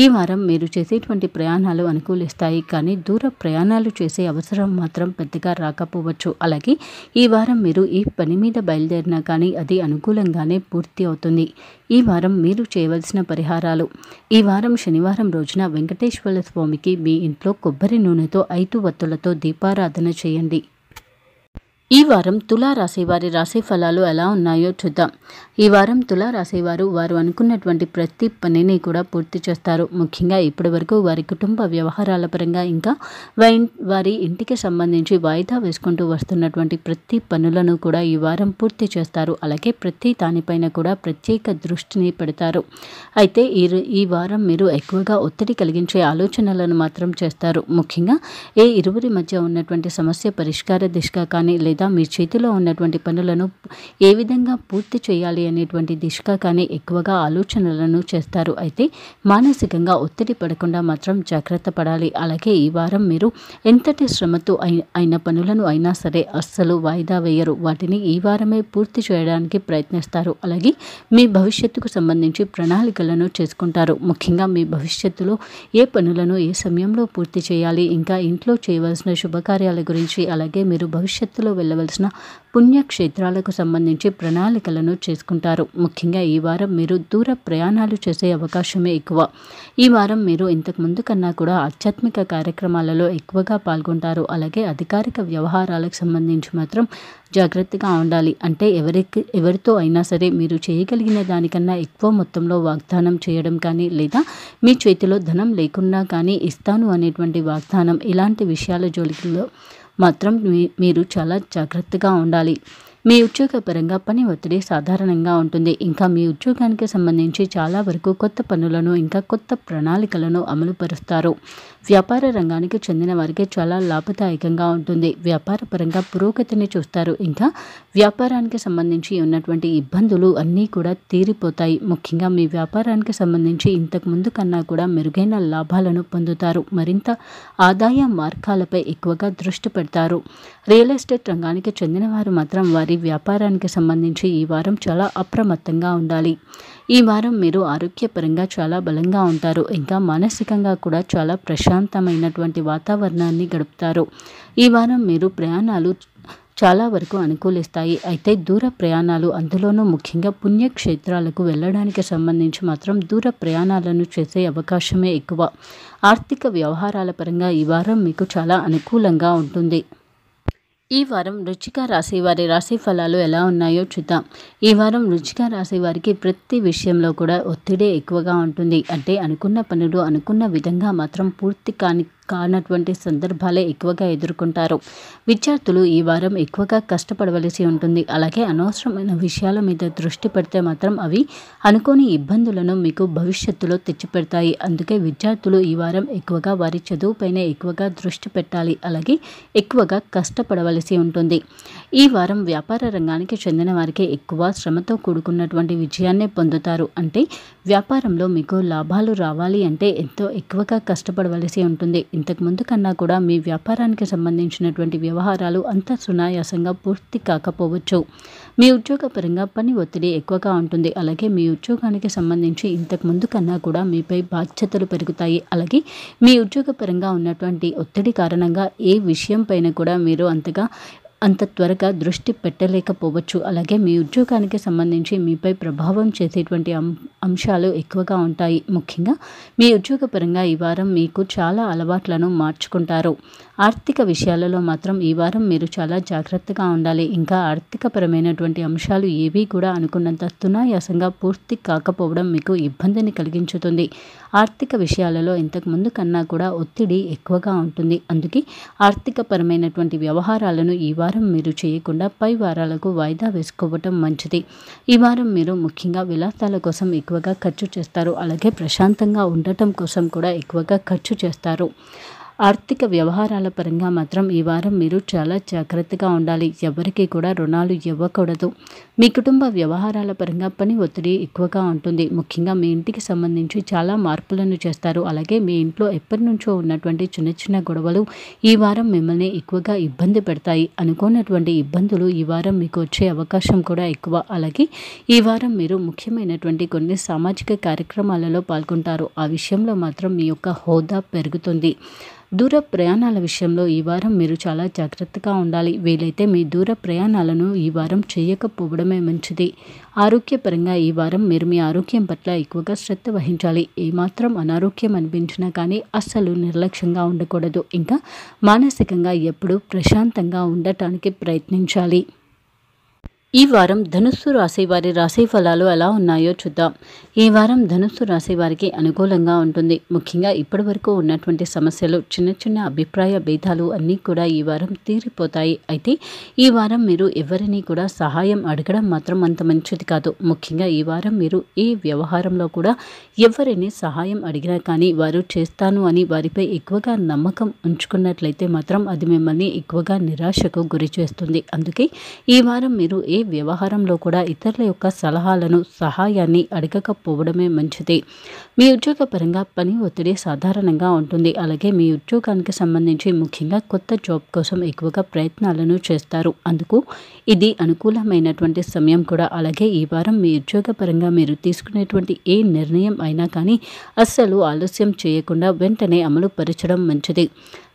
ఈ వారం మీరు చేసేటువంటి ప్రయాణాలు అనుకూలిస్తాయి కానీ దూర ప్రయాణాలు చేసే అవసరం మాత్రం పెద్దగా రాకపోవచ్చు అలాగే ఈ వారం మీరు ఈ పని మీద బయలుదేరినా కానీ అది అనుకూలంగానే పూర్తి అవుతుంది ఈ వారం మీరు చేయవలసిన పరిహారాలు ఈ వారం శనివారం రోజున వెంకటేశ్వర స్వామికి మీ ఇంట్లో కొబ్బరి నూనెతో ఐదు వత్తులతో దీపారాధన చేయండి ఈ వారం తులారాశి వారి రాశి ఫలాలు ఎలా ఉన్నాయో చూద్దాం ఈ వారం తులారాశి వారు వారు అనుకున్నటువంటి ప్రతి పనిని కూడా పూర్తి చేస్తారు ముఖ్యంగా ఇప్పటి వరకు వారి కుటుంబ వ్యవహారాల పరంగా ఇంకా వారి ఇంటికి సంబంధించి వాయిదా వేసుకుంటూ వస్తున్నటువంటి ప్రతి పనులను కూడా ఈ వారం పూర్తి చేస్తారు అలాగే ప్రతి దానిపైన కూడా ప్రత్యేక దృష్టిని పెడతారు అయితే ఈ ఈ వారం మీరు ఎక్కువగా ఒత్తిడి కలిగించే ఆలోచనలను మాత్రం చేస్తారు ముఖ్యంగా ఏ ఇరువురి మధ్య ఉన్నటువంటి సమస్య పరిష్కార దిశగా కానీ లేదా మీ చేతిలో ఉన్నటువంటి పనులను ఏ విధంగా పూర్తి చేయాలి అనేటువంటి దిశగా కానీ ఎక్కువగా ఆలోచనలను చేస్తారు అయితే మానసికంగా ఒత్తిడి పడకుండా మాత్రం జాగ్రత్త పడాలి అలాగే ఈ వారం మీరు ఎంతటి శ్రమతో అయిన పనులను అయినా సరే అస్సలు వాయిదా వేయరు వాటిని ఈ వారమే పూర్తి చేయడానికి ప్రయత్నిస్తారు అలాగే మీ భవిష్యత్తుకు సంబంధించి ప్రణాళికలను చేసుకుంటారు ముఖ్యంగా మీ భవిష్యత్తులో ఏ పనులను ఏ సమయంలో పూర్తి చేయాలి ఇంకా ఇంట్లో చేయవలసిన శుభకార్యాల గురించి అలాగే మీరు భవిష్యత్తులో వెళ్ళవలసిన పుణ్యక్షేత్రాలకు సంబంధించి ప్రణాళికలను చేసుకుంటారు ముఖ్యంగా ఈ వారం మీరు దూర ప్రయాణాలు చేసే అవకాశమే ఎక్కువ ఈ వారం మీరు ఇంతకుముందు కన్నా కూడా ఆధ్యాత్మిక కార్యక్రమాలలో ఎక్కువగా పాల్గొంటారు అలాగే అధికారిక వ్యవహారాలకు సంబంధించి మాత్రం జాగ్రత్తగా ఉండాలి అంటే ఎవరికి ఎవరితో అయినా సరే మీరు చేయగలిగిన దానికన్నా ఎక్కువ మొత్తంలో వాగ్దానం చేయడం కానీ లేదా మీ చేతిలో ధనం లేకున్నా కానీ ఇస్తాను అనేటువంటి వాగ్దానం ఇలాంటి విషయాల జోలికల్లో మాత్రం మీరు చాలా జాగ్రత్తగా ఉండాలి మీ ఉద్యోగపరంగా పని ఒత్తిడి సాధారణంగా ఉంటుంది ఇంకా మీ ఉద్యోగానికి సంబంధించి చాలా వరకు కొత్త పనులను ఇంకా కొత్త ప్రణాళికలను అమలు పరుస్తారు వ్యాపార రంగానికి చెందిన వారికి చాలా లాభదాయకంగా ఉంటుంది వ్యాపారపరంగా పురోగతిని చూస్తారు ఇంకా వ్యాపారానికి సంబంధించి ఉన్నటువంటి ఇబ్బందులు అన్నీ కూడా తీరిపోతాయి ముఖ్యంగా మీ వ్యాపారానికి సంబంధించి ఇంతకుముందు కన్నా కూడా మెరుగైన లాభాలను పొందుతారు మరింత ఆదాయ మార్గాలపై ఎక్కువగా దృష్టి పెడతారు రియల్ ఎస్టేట్ రంగానికి చెందిన వారు మాత్రం వారి వ్యాపారానికి సంబంధించి ఈ వారం చాలా అప్రమత్తంగా ఉండాలి ఈ వారం మీరు ఆరోగ్యపరంగా చాలా బలంగా ఉంటారు ఇంకా మానసికంగా కూడా చాలా ప్రశాంతమైనటువంటి వాతావరణాన్ని గడుపుతారు ఈ వారం మీరు ప్రయాణాలు చాలా వరకు అనుకూలిస్తాయి అయితే దూర ప్రయాణాలు అందులోనూ ముఖ్యంగా పుణ్యక్షేత్రాలకు వెళ్ళడానికి సంబంధించి మాత్రం దూర ప్రయాణాలను చేసే అవకాశమే ఎక్కువ ఆర్థిక వ్యవహారాల పరంగా ఈ వారం మీకు చాలా అనుకూలంగా ఉంటుంది ఈ వారం రుచిక రాశి వారి రాశి ఫలాలు ఎలా ఉన్నాయో చూద్దాం ఈ వారం రుచిక రాశి వారికి ప్రతి విషయంలో కూడా ఒత్తిడే ఎక్కువగా ఉంటుంది అంటే అనుకున్న పనులు అనుకున్న విధంగా మాత్రం పూర్తి కాని కానటువంటి సందర్భాలే ఎక్కువగా ఎదుర్కొంటారు విద్యార్థులు ఈ వారం ఎక్కువగా కష్టపడవలసి ఉంటుంది అలాగే అనవసరమైన విషయాల మీద దృష్టి పెడితే మాత్రం అవి అనుకోని ఇబ్బందులను మీకు భవిష్యత్తులో తెచ్చిపెడతాయి అందుకే విద్యార్థులు ఈ వారం ఎక్కువగా వారి చదువుపైనే ఎక్కువగా దృష్టి పెట్టాలి అలాగే ఎక్కువగా కష్టపడవలసి ఉంటుంది ఈ వారం వ్యాపార రంగానికి చెందిన వారికి ఎక్కువ శ్రమతో కూడుకున్నటువంటి విజయాన్నే పొందుతారు అంటే వ్యాపారంలో మీకు లాభాలు రావాలి అంటే ఎంతో ఎక్కువగా కష్టపడవలసి ఉంటుంది ఇంతకుముందు కన్నా కూడా మీ వ్యాపారానికి సంబంధించినటువంటి వ్యవహారాలు అంత సునాయాసంగా పూర్తి కాకపోవచ్చు మీ ఉద్యోగపరంగా పని ఒత్తిడి ఎక్కువగా ఉంటుంది అలాగే మీ ఉద్యోగానికి సంబంధించి ఇంతకుముందు కన్నా కూడా మీపై బాధ్యతలు పెరుగుతాయి అలాగే మీ ఉద్యోగపరంగా ఉన్నటువంటి ఒత్తిడి కారణంగా ఏ విషయం పైన కూడా మీరు అంతగా అంత త్వరగా దృష్టి పెట్టలేకపోవచ్చు అలాగే మీ ఉద్యోగానికి సంబంధించి మీపై ప్రభావం చేసేటువంటి అంశాలు ఎక్కువగా ఉంటాయి ముఖ్యంగా మీ ఉద్యోగపరంగా ఈ వారం మీకు చాలా అలవాట్లను మార్చుకుంటారు ఆర్థిక విషయాలలో మాత్రం ఈ వారం మీరు చాలా జాగ్రత్తగా ఉండాలి ఇంకా ఆర్థికపరమైనటువంటి అంశాలు ఏవి కూడా అనుకున్నంత తునాయాసంగా పూర్తి కాకపోవడం మీకు ఇబ్బందిని కలిగించుతుంది ఆర్థిక విషయాలలో ఇంతకుముందు కన్నా కూడా ఒత్తిడి ఎక్కువగా ఉంటుంది అందుకే ఆర్థికపరమైనటువంటి వ్యవహారాలను ఈ వారం మీరు చేయకుండా పై వారాలకు వాయిదా వేసుకోవటం మంచిది ఈ వారం మీరు ముఖ్యంగా విలాసాల కోసం ఎక్కువగా ఖర్చు చేస్తారు అలాగే ప్రశాంతంగా ఉండటం కోసం కూడా ఎక్కువగా ఖర్చు చేస్తారు ఆర్థిక వ్యవహారాల పరంగా మాత్రం ఈ వారం మీరు చాలా జాగ్రత్తగా ఉండాలి ఎవరికి కూడా రుణాలు ఇవ్వకూడదు మీ కుటుంబ వ్యవహారాల పరంగా పని ఒత్తిడి ఎక్కువగా ఉంటుంది ముఖ్యంగా మీ ఇంటికి సంబంధించి చాలా మార్పులను చేస్తారు అలాగే మీ ఇంట్లో ఎప్పటి నుంచో ఉన్నటువంటి చిన్న చిన్న గొడవలు ఈ వారం మిమ్మల్ని ఎక్కువగా ఇబ్బంది పెడతాయి అనుకోనటువంటి ఇబ్బందులు ఈ వారం మీకు వచ్చే అవకాశం కూడా ఎక్కువ అలాగే ఈ వారం మీరు ముఖ్యమైనటువంటి కొన్ని సామాజిక కార్యక్రమాలలో పాల్గొంటారు ఆ విషయంలో మాత్రం మీ యొక్క హోదా పెరుగుతుంది దూర ప్రయాణాల విషయంలో ఈ వారం మీరు చాలా జాగ్రత్తగా ఉండాలి వీలైతే మీ దూర ప్రయాణాలను ఈ వారం చేయకపోవడమే మంచిది ఆరోగ్యపరంగా ఈ వారం మీరు మీ ఆరోగ్యం పట్ల ఎక్కువగా శ్రద్ధ వహించాలి ఏమాత్రం అనారోగ్యం అనిపించినా కానీ అస్సలు నిర్లక్ష్యంగా ఉండకూడదు ఇంకా మానసికంగా ఎప్పుడూ ప్రశాంతంగా ఉండటానికి ప్రయత్నించాలి ఈ వారం ధనుస్సు రాసేవారి రాసే రాశి ఫలాలు ఎలా ఉన్నాయో చూద్దాం ఈ వారం ధనుస్సు రాసేవారికి అనుకూలంగా ఉంటుంది ముఖ్యంగా ఇప్పటి వరకు ఉన్నటువంటి సమస్యలు చిన్న చిన్న అభిప్రాయ భేదాలు అన్నీ కూడా ఈ వారం తీరిపోతాయి అయితే ఈ వారం మీరు ఎవరిని కూడా సహాయం అడగడం మాత్రం అంత మంచిది కాదు ముఖ్యంగా ఈ వారం మీరు ఏ వ్యవహారంలో కూడా ఎవరిని సహాయం అడిగినా కానీ వారు చేస్తాను అని వారిపై ఎక్కువగా నమ్మకం ఉంచుకున్నట్లయితే మాత్రం అది మిమ్మల్ని ఎక్కువగా నిరాశకు గురి చేస్తుంది అందుకే ఈ వారం మీరు ఏ వ్యవహారంలో కూడా ఇతరుల యొక్క సలహాలను సహాయాన్ని అడగకపోవడమే మంచిది మీ ఉద్యోగపరంగా పని ఒత్తిడి సాధారణంగా ఉంటుంది అలాగే మీ ఉద్యోగానికి సంబంధించి ముఖ్యంగా కొత్త జాబ్ కోసం ఎక్కువగా ప్రయత్నాలను చేస్తారు అందుకు ఇది అనుకూలమైనటువంటి సమయం కూడా అలాగే ఈ వారం మీ ఉద్యోగపరంగా మీరు తీసుకునేటువంటి ఏ నిర్ణయం అయినా కానీ అస్సలు ఆలస్యం చేయకుండా వెంటనే అమలు పరచడం మంచిది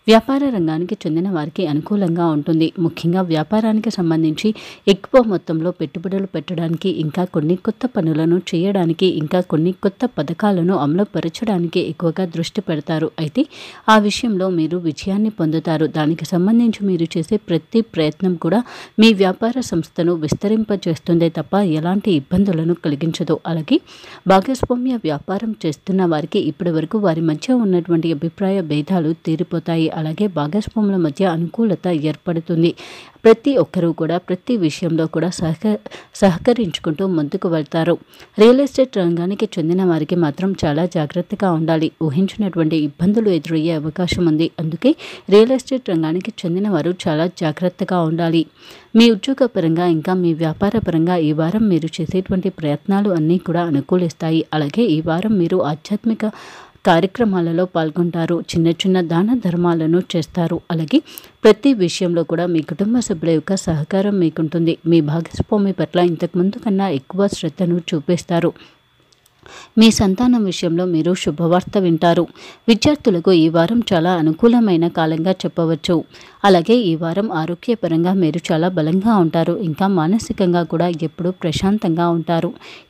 వ్యాపార రంగానికి చెందిన వారికి అనుకూలంగా ఉంటుంది ముఖ్యంగా వ్యాపారానికి సంబంధించి ఎక్కువ మొత్తంలో పెట్టుబడులు పెట్టడానికి ఇంకా కొన్ని కొత్త పనులను చేయడానికి ఇంకా కొన్ని కొత్త పథకాలను అమలుపరచడానికి ఎక్కువగా దృష్టి పెడతారు అయితే ఆ విషయంలో మీరు విజయాన్ని పొందుతారు దానికి సంబంధించి మీరు చేసే ప్రతి ప్రయత్నం కూడా మీ వ్యాపార సంస్థను విస్తరింపజేస్తుందే తప్ప ఎలాంటి ఇబ్బందులను కలిగించదు అలాగే భాగస్వామ్య వ్యాపారం చేస్తున్న వారికి ఇప్పటి వారి మధ్య ఉన్నటువంటి అభిప్రాయ భేదాలు తీరిపోతాయి అలాగే భాగస్వాముల మధ్య అనుకూలత ఏర్పడుతుంది ప్రతి ఒక్కరూ కూడా ప్రతి విషయంలో కూడా సహక సహకరించుకుంటూ ముందుకు వెళ్తారు రియల్ ఎస్టేట్ రంగానికి చెందిన వారికి మాత్రం చాలా జాగ్రత్తగా ఉండాలి ఊహించినటువంటి ఇబ్బందులు ఎదురయ్యే అవకాశం ఉంది అందుకే రియల్ ఎస్టేట్ రంగానికి చెందిన వారు చాలా జాగ్రత్తగా ఉండాలి మీ ఉద్యోగ పరంగా ఇంకా మీ వ్యాపార పరంగా ఈ వారం మీరు చేసేటువంటి ప్రయత్నాలు అన్నీ కూడా అనుకూలిస్తాయి అలాగే ఈ వారం మీరు ఆధ్యాత్మిక కార్యక్రమాలలో పాల్గొంటారు చిన్న చిన్న దాన ధర్మాలను చేస్తారు అలాగే ప్రతి విషయంలో కూడా మీ కుటుంబ సభ్యుల యొక్క సహకారం మీకుంటుంది మీ భాగస్వామి పట్ల ఇంతకుముందు కన్నా ఎక్కువ శ్రద్ధను చూపిస్తారు మీ సంతానం విషయంలో మీరు శుభవార్త వింటారు విద్యార్థులకు ఈ వారం చాలా అనుకూలమైన కాలంగా చెప్పవచ్చు అలాగే ఈ వారం ఆరోగ్యపరంగా మీరు చాలా బలంగా ఉంటారు ఇంకా మానసికంగా కూడా ఎప్పుడూ ప్రశాంతంగా ఉంటారు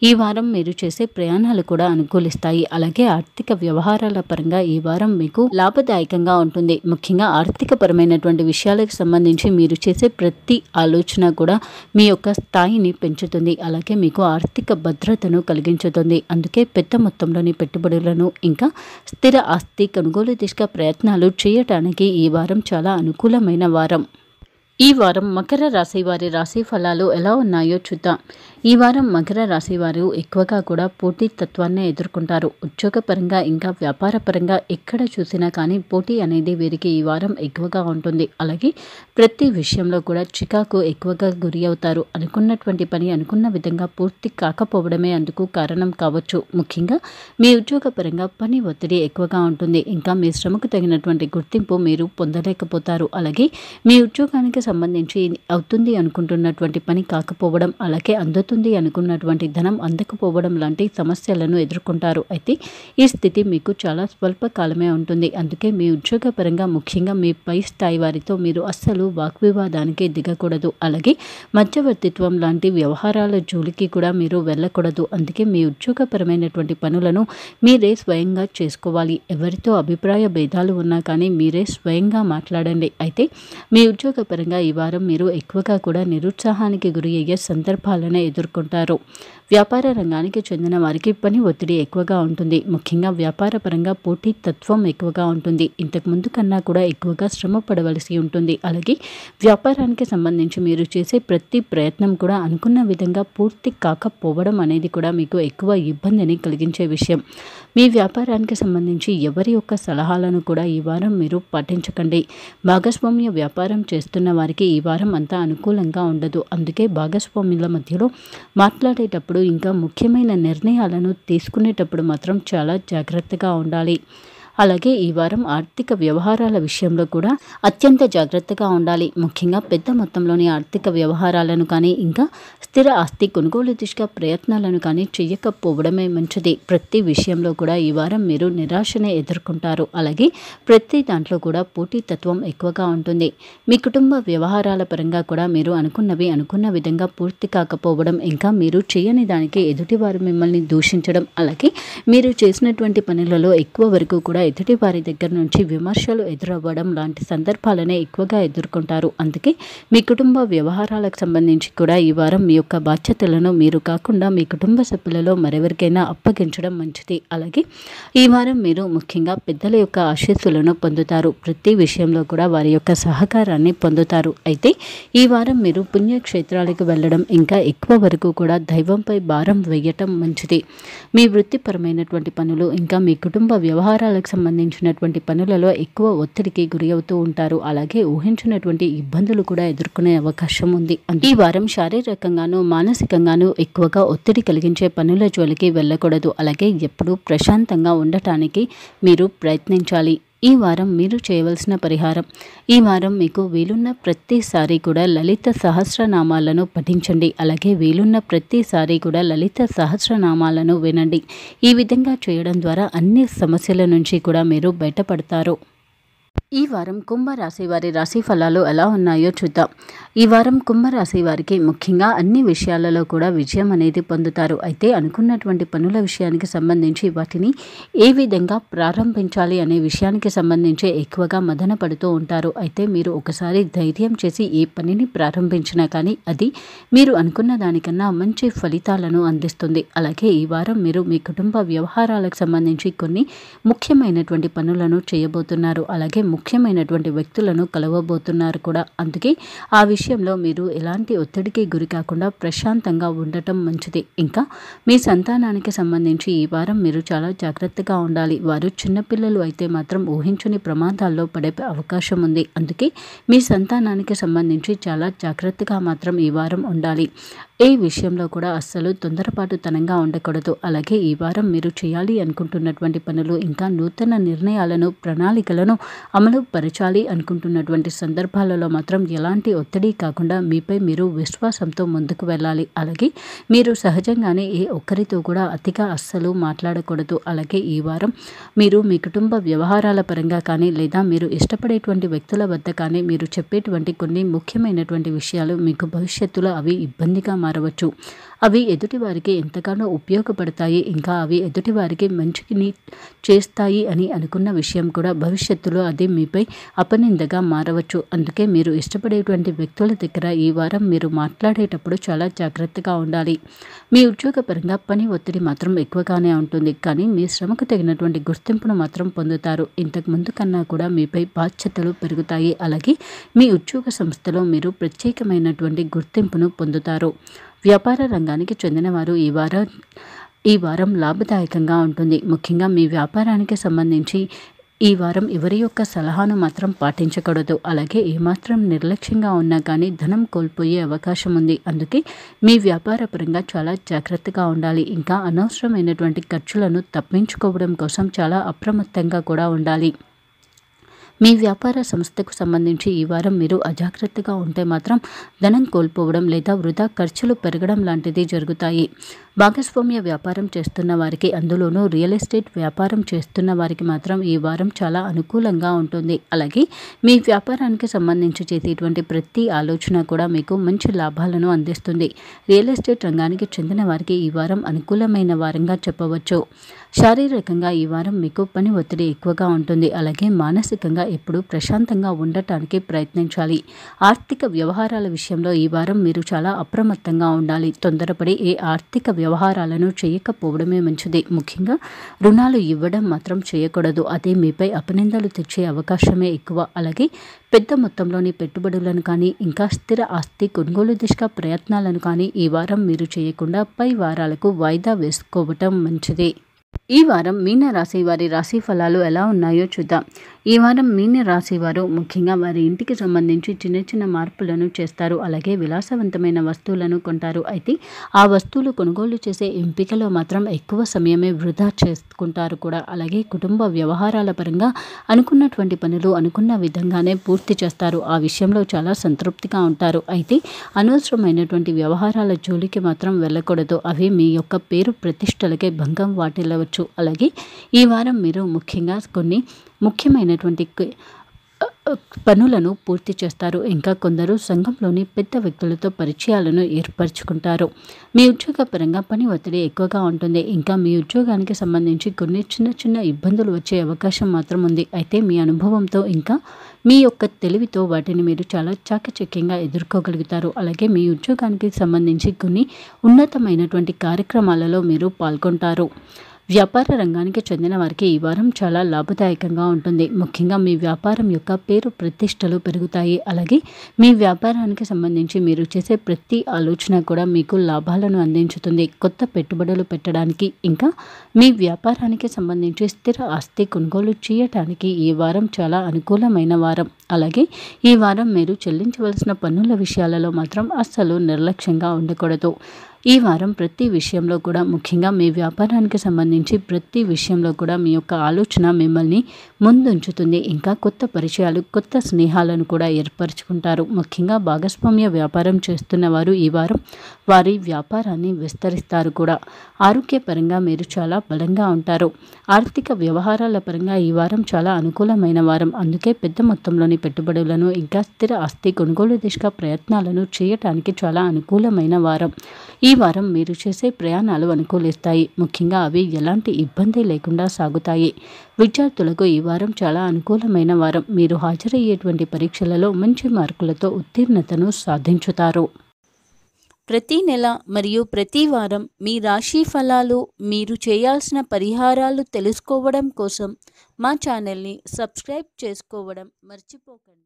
ఈ వారం మీరు చేసే ప్రయాణాలు కూడా అనుకూలిస్తాయి అలాగే ఆర్థిక వ్యవహారాల పరంగా ఈ వారం మీకు లాభదాయకంగా ఉంటుంది ముఖ్యంగా ఆర్థిక పరమైనటువంటి విషయాలకు సంబంధించి మీరు చేసే ప్రతి ఆలోచన కూడా మీ యొక్క స్థాయిని పెంచుతుంది అలాగే మీకు ఆర్థిక భద్రతను కలిగించుతుంది అందుకు అలాగే పెద్ద మొత్తంలోని పెట్టుబడులను ఇంకా స్థిర ఆస్తి కొనుగోలు దిశగా ప్రయత్నాలు చేయటానికి ఈ వారం చాలా అనుకూలమైన వారం ఈ వారం మకర రాశి వారి రాశి ఫలాలు ఎలా ఉన్నాయో చూద్దాం ఈ వారం మకర రాశి వారు ఎక్కువగా కూడా పోటీ తత్వాన్నే ఎదుర్కొంటారు ఉద్యోగపరంగా ఇంకా వ్యాపారపరంగా ఎక్కడ చూసినా కానీ పోటీ అనేది వీరికి ఈ వారం ఎక్కువగా ఉంటుంది అలాగే ప్రతి విషయంలో కూడా చికాకు ఎక్కువగా గురి అవుతారు అనుకున్నటువంటి పని అనుకున్న విధంగా పూర్తి కాకపోవడమే అందుకు కారణం కావచ్చు ముఖ్యంగా మీ ఉద్యోగపరంగా పని ఒత్తిడి ఎక్కువగా ఉంటుంది ఇంకా మీ శ్రమకు తగినటువంటి గుర్తింపు మీరు పొందలేకపోతారు అలాగే మీ ఉద్యోగానికి సంబంధించి అవుతుంది అనుకుంటున్నటువంటి పని కాకపోవడం అలాగే అందుతుంది అందుతుంది అనుకున్నటువంటి ధనం అందకపోవడం లాంటి సమస్యలను ఎదుర్కొంటారు అయితే ఈ స్థితి మీకు చాలా స్వల్పకాలమే ఉంటుంది అందుకే మీ ఉద్యోగపరంగా ముఖ్యంగా మీ పై స్థాయి వారితో మీరు అస్సలు వాగ్వివాదానికి దిగకూడదు అలాగే మధ్యవర్తిత్వం లాంటి వ్యవహారాల జోలికి కూడా మీరు వెళ్ళకూడదు అందుకే మీ ఉద్యోగపరమైనటువంటి పనులను మీరే స్వయంగా చేసుకోవాలి ఎవరితో అభిప్రాయ భేదాలు ఉన్నా కానీ మీరే స్వయంగా మాట్లాడండి అయితే మీ ఉద్యోగపరంగా ఈ వారం మీరు ఎక్కువగా కూడా నిరుత్సాహానికి గురి అయ్యే సందర్భాలనే ఎదురు ఎదుర్కొంటారు వ్యాపార రంగానికి చెందిన వారికి పని ఒత్తిడి ఎక్కువగా ఉంటుంది ముఖ్యంగా వ్యాపార పరంగా పోటీ తత్వం ఎక్కువగా ఉంటుంది ఇంతకు ముందు కన్నా కూడా ఎక్కువగా శ్రమ పడవలసి ఉంటుంది అలాగే వ్యాపారానికి సంబంధించి మీరు చేసే ప్రతి ప్రయత్నం కూడా అనుకున్న విధంగా పూర్తి కాకపోవడం అనేది కూడా మీకు ఎక్కువ ఇబ్బందిని కలిగించే విషయం మీ వ్యాపారానికి సంబంధించి ఎవరి యొక్క సలహాలను కూడా ఈ వారం మీరు పాటించకండి భాగస్వామ్య వ్యాపారం చేస్తున్న వారికి ఈ వారం అంతా అనుకూలంగా ఉండదు అందుకే భాగస్వామ్యుల మధ్యలో మాట్లాడేటప్పుడు ఇంకా ముఖ్యమైన నిర్ణయాలను తీసుకునేటప్పుడు మాత్రం చాలా జాగ్రత్తగా ఉండాలి అలాగే ఈ వారం ఆర్థిక వ్యవహారాల విషయంలో కూడా అత్యంత జాగ్రత్తగా ఉండాలి ముఖ్యంగా పెద్ద మొత్తంలోని ఆర్థిక వ్యవహారాలను కానీ ఇంకా స్థిర ఆస్తి కొనుగోలు దిశగా ప్రయత్నాలను కానీ చేయకపోవడమే మంచిది ప్రతి విషయంలో కూడా ఈ వారం మీరు నిరాశనే ఎదుర్కొంటారు అలాగే ప్రతి దాంట్లో కూడా పోటీతత్వం ఎక్కువగా ఉంటుంది మీ కుటుంబ వ్యవహారాల పరంగా కూడా మీరు అనుకున్నవి అనుకున్న విధంగా పూర్తి కాకపోవడం ఇంకా మీరు చేయని దానికి ఎదుటివారు మిమ్మల్ని దూషించడం అలాగే మీరు చేసినటువంటి పనులలో ఎక్కువ వరకు కూడా కూడా ఎదుటి వారి దగ్గర నుంచి విమర్శలు ఎదురవ్వడం లాంటి సందర్భాలనే ఎక్కువగా ఎదుర్కొంటారు అందుకే మీ కుటుంబ వ్యవహారాలకు సంబంధించి కూడా ఈ వారం మీ యొక్క బాధ్యతలను మీరు కాకుండా మీ కుటుంబ సభ్యులలో మరెవరికైనా అప్పగించడం మంచిది అలాగే ఈ వారం మీరు ముఖ్యంగా పెద్దల యొక్క ఆశీస్సులను పొందుతారు ప్రతి విషయంలో కూడా వారి యొక్క సహకారాన్ని పొందుతారు అయితే ఈ వారం మీరు పుణ్యక్షేత్రాలకు వెళ్ళడం ఇంకా ఎక్కువ వరకు కూడా దైవంపై భారం వేయటం మంచిది మీ వృత్తిపరమైనటువంటి పనులు ఇంకా మీ కుటుంబ వ్యవహారాలకు సంబంధించినటువంటి పనులలో ఎక్కువ ఒత్తిడికి గురి అవుతూ ఉంటారు అలాగే ఊహించినటువంటి ఇబ్బందులు కూడా ఎదుర్కొనే అవకాశం ఉంది ఈ వారం శారీరకంగాను మానసికంగాను ఎక్కువగా ఒత్తిడి కలిగించే పనుల జోలికి వెళ్ళకూడదు అలాగే ఎప్పుడూ ప్రశాంతంగా ఉండటానికి మీరు ప్రయత్నించాలి ఈ వారం మీరు చేయవలసిన పరిహారం ఈ వారం మీకు వీలున్న ప్రతిసారి కూడా లలిత సహస్రనామాలను పఠించండి అలాగే వీలున్న ప్రతిసారి కూడా లలిత సహస్రనామాలను వినండి ఈ విధంగా చేయడం ద్వారా అన్ని సమస్యల నుంచి కూడా మీరు బయటపడతారు ఈ వారం కుంభరాశి వారి రాశి ఫలాలు ఎలా ఉన్నాయో చూద్దాం ఈ వారం కుంభరాశి వారికి ముఖ్యంగా అన్ని విషయాలలో కూడా విజయం అనేది పొందుతారు అయితే అనుకున్నటువంటి పనుల విషయానికి సంబంధించి వాటిని ఏ విధంగా ప్రారంభించాలి అనే విషయానికి సంబంధించి ఎక్కువగా మదన పడుతూ ఉంటారు అయితే మీరు ఒకసారి ధైర్యం చేసి ఏ పనిని ప్రారంభించినా కానీ అది మీరు అనుకున్న దానికన్నా మంచి ఫలితాలను అందిస్తుంది అలాగే ఈ వారం మీరు మీ కుటుంబ వ్యవహారాలకు సంబంధించి కొన్ని ముఖ్యమైనటువంటి పనులను చేయబోతున్నారు అలాగే అలాగే ముఖ్యమైనటువంటి వ్యక్తులను కలవబోతున్నారు కూడా అందుకే ఆ విషయంలో మీరు ఎలాంటి ఒత్తిడికి గురి కాకుండా ప్రశాంతంగా ఉండటం మంచిది ఇంకా మీ సంతానానికి సంబంధించి ఈ వారం మీరు చాలా జాగ్రత్తగా ఉండాలి వారు చిన్నపిల్లలు అయితే మాత్రం ఊహించని ప్రమాదాల్లో పడే అవకాశం ఉంది అందుకే మీ సంతానానికి సంబంధించి చాలా జాగ్రత్తగా మాత్రం ఈ వారం ఉండాలి ఏ విషయంలో కూడా అస్సలు తొందరపాటు తనంగా ఉండకూడదు అలాగే ఈ వారం మీరు చేయాలి అనుకుంటున్నటువంటి పనులు ఇంకా నూతన నిర్ణయాలను ప్రణాళికలను అమలు పరచాలి అనుకుంటున్నటువంటి సందర్భాలలో మాత్రం ఎలాంటి ఒత్తిడి కాకుండా మీపై మీరు విశ్వాసంతో ముందుకు వెళ్ళాలి అలాగే మీరు సహజంగానే ఏ ఒక్కరితో కూడా అతిగా అస్సలు మాట్లాడకూడదు అలాగే ఈ వారం మీరు మీ కుటుంబ వ్యవహారాల పరంగా కానీ లేదా మీరు ఇష్టపడేటువంటి వ్యక్తుల వద్ద కానీ మీరు చెప్పేటువంటి కొన్ని ముఖ్యమైనటువంటి విషయాలు మీకు భవిష్యత్తులో అవి ఇబ్బందిగా మారి మారవచ్చు అవి ఎదుటివారికి ఎంతగానో ఉపయోగపడతాయి ఇంకా అవి ఎదుటివారికి మంచిని చేస్తాయి అని అనుకున్న విషయం కూడా భవిష్యత్తులో అది మీపై అపనిందగా మారవచ్చు అందుకే మీరు ఇష్టపడేటువంటి వ్యక్తుల దగ్గర ఈ వారం మీరు మాట్లాడేటప్పుడు చాలా జాగ్రత్తగా ఉండాలి మీ ఉద్యోగపరంగా పని ఒత్తిడి మాత్రం ఎక్కువగానే ఉంటుంది కానీ మీ శ్రమకు తగినటువంటి గుర్తింపును మాత్రం పొందుతారు ఇంతకు ముందు కన్నా కూడా మీపై బాధ్యతలు పెరుగుతాయి అలాగే మీ ఉద్యోగ సంస్థలో మీరు ప్రత్యేకమైనటువంటి గుర్తింపును పొందుతారు వ్యాపార రంగానికి చెందినవారు ఈ వారం ఈ వారం లాభదాయకంగా ఉంటుంది ముఖ్యంగా మీ వ్యాపారానికి సంబంధించి ఈ వారం ఎవరి యొక్క సలహాను మాత్రం పాటించకూడదు అలాగే ఏమాత్రం నిర్లక్ష్యంగా ఉన్నా కానీ ధనం కోల్పోయే అవకాశం ఉంది అందుకే మీ వ్యాపార పరంగా చాలా జాగ్రత్తగా ఉండాలి ఇంకా అనవసరమైనటువంటి ఖర్చులను తప్పించుకోవడం కోసం చాలా అప్రమత్తంగా కూడా ఉండాలి మీ వ్యాపార సంస్థకు సంబంధించి ఈ వారం మీరు అజాగ్రత్తగా ఉంటే మాత్రం ధనం కోల్పోవడం లేదా వృధా ఖర్చులు పెరగడం లాంటిది జరుగుతాయి భాగస్వామ్య వ్యాపారం చేస్తున్న వారికి అందులోనూ రియల్ ఎస్టేట్ వ్యాపారం చేస్తున్న వారికి మాత్రం ఈ వారం చాలా అనుకూలంగా ఉంటుంది అలాగే మీ వ్యాపారానికి సంబంధించి చేసేటువంటి ప్రతి ఆలోచన కూడా మీకు మంచి లాభాలను అందిస్తుంది రియల్ ఎస్టేట్ రంగానికి చెందిన వారికి ఈ వారం అనుకూలమైన వారంగా చెప్పవచ్చు శారీరకంగా ఈ వారం మీకు పని ఒత్తిడి ఎక్కువగా ఉంటుంది అలాగే మానసికంగా ఎప్పుడూ ప్రశాంతంగా ఉండటానికి ప్రయత్నించాలి ఆర్థిక వ్యవహారాల విషయంలో ఈ వారం మీరు చాలా అప్రమత్తంగా ఉండాలి తొందరపడి ఏ ఆర్థిక వ్యవహారాలను చేయకపోవడమే మంచిది ముఖ్యంగా రుణాలు ఇవ్వడం మాత్రం చేయకూడదు అదే మీపై అపనిందలు తెచ్చే అవకాశమే ఎక్కువ అలాగే పెద్ద మొత్తంలోని పెట్టుబడులను కానీ ఇంకా స్థిర ఆస్తి కొనుగోలు దిశగా ప్రయత్నాలను కానీ ఈ వారం మీరు చేయకుండా పై వారాలకు వాయిదా వేసుకోవటం మంచిది ఈ వారం మీనరాశి వారి రాశి ఫలాలు ఎలా ఉన్నాయో చూద్దాం ఈ వారం మీన రాశివారు ముఖ్యంగా వారి ఇంటికి సంబంధించి చిన్న చిన్న మార్పులను చేస్తారు అలాగే విలాసవంతమైన వస్తువులను కొంటారు అయితే ఆ వస్తువులు కొనుగోలు చేసే ఎంపికలో మాత్రం ఎక్కువ సమయమే వృధా చేసుకుంటారు కూడా అలాగే కుటుంబ వ్యవహారాల పరంగా అనుకున్నటువంటి పనులు అనుకున్న విధంగానే పూర్తి చేస్తారు ఆ విషయంలో చాలా సంతృప్తిగా ఉంటారు అయితే అనవసరమైనటువంటి వ్యవహారాల జోలికి మాత్రం వెళ్ళకూడదు అవి మీ యొక్క పేరు ప్రతిష్టలకే భంగం వాటిల్లవచ్చు అలాగే ఈ వారం మీరు ముఖ్యంగా కొన్ని ముఖ్యమైనటువంటి పనులను పూర్తి చేస్తారు ఇంకా కొందరు సంఘంలోని పెద్ద వ్యక్తులతో పరిచయాలను ఏర్పరచుకుంటారు మీ ఉద్యోగపరంగా పని ఒత్తిడి ఎక్కువగా ఉంటుంది ఇంకా మీ ఉద్యోగానికి సంబంధించి కొన్ని చిన్న చిన్న ఇబ్బందులు వచ్చే అవకాశం మాత్రం ఉంది అయితే మీ అనుభవంతో ఇంకా మీ యొక్క తెలివితో వాటిని మీరు చాలా చాకచక్యంగా ఎదుర్కోగలుగుతారు అలాగే మీ ఉద్యోగానికి సంబంధించి కొన్ని ఉన్నతమైనటువంటి కార్యక్రమాలలో మీరు పాల్గొంటారు వ్యాపార రంగానికి చెందిన వారికి ఈ వారం చాలా లాభదాయకంగా ఉంటుంది ముఖ్యంగా మీ వ్యాపారం యొక్క పేరు ప్రతిష్టలు పెరుగుతాయి అలాగే మీ వ్యాపారానికి సంబంధించి మీరు చేసే ప్రతి ఆలోచన కూడా మీకు లాభాలను అందించుతుంది కొత్త పెట్టుబడులు పెట్టడానికి ఇంకా మీ వ్యాపారానికి సంబంధించి స్థిర ఆస్తి కొనుగోలు చేయటానికి ఈ వారం చాలా అనుకూలమైన వారం అలాగే ఈ వారం మీరు చెల్లించవలసిన పన్నుల విషయాలలో మాత్రం అస్సలు నిర్లక్ష్యంగా ఉండకూడదు ఈ వారం ప్రతి విషయంలో కూడా ముఖ్యంగా మీ వ్యాపారానికి సంబంధించి ప్రతి విషయంలో కూడా మీ యొక్క ఆలోచన మిమ్మల్ని ముందుంచుతుంది ఇంకా కొత్త పరిచయాలు కొత్త స్నేహాలను కూడా ఏర్పరచుకుంటారు ముఖ్యంగా భాగస్వామ్య వ్యాపారం చేస్తున్న వారు ఈ వారం వారి వ్యాపారాన్ని విస్తరిస్తారు కూడా ఆరోగ్యపరంగా మీరు చాలా బలంగా ఉంటారు ఆర్థిక వ్యవహారాల పరంగా ఈ వారం చాలా అనుకూలమైన వారం అందుకే పెద్ద మొత్తంలోని పెట్టుబడులను ఇంకా స్థిర ఆస్తి కొనుగోలు దిశగా ప్రయత్నాలను చేయటానికి చాలా అనుకూలమైన వారం ఈ వారం మీరు చేసే ప్రయాణాలు అనుకూలిస్తాయి ముఖ్యంగా అవి ఎలాంటి ఇబ్బంది లేకుండా సాగుతాయి విద్యార్థులకు ఈ వారం చాలా అనుకూలమైన వారం మీరు హాజరయ్యేటువంటి పరీక్షలలో మంచి మార్కులతో ఉత్తీర్ణతను సాధించుతారు ప్రతి నెల మరియు ప్రతి వారం మీ రాశి ఫలాలు మీరు చేయాల్సిన పరిహారాలు తెలుసుకోవడం కోసం మా ఛానల్ని సబ్స్క్రైబ్ చేసుకోవడం మర్చిపోకండి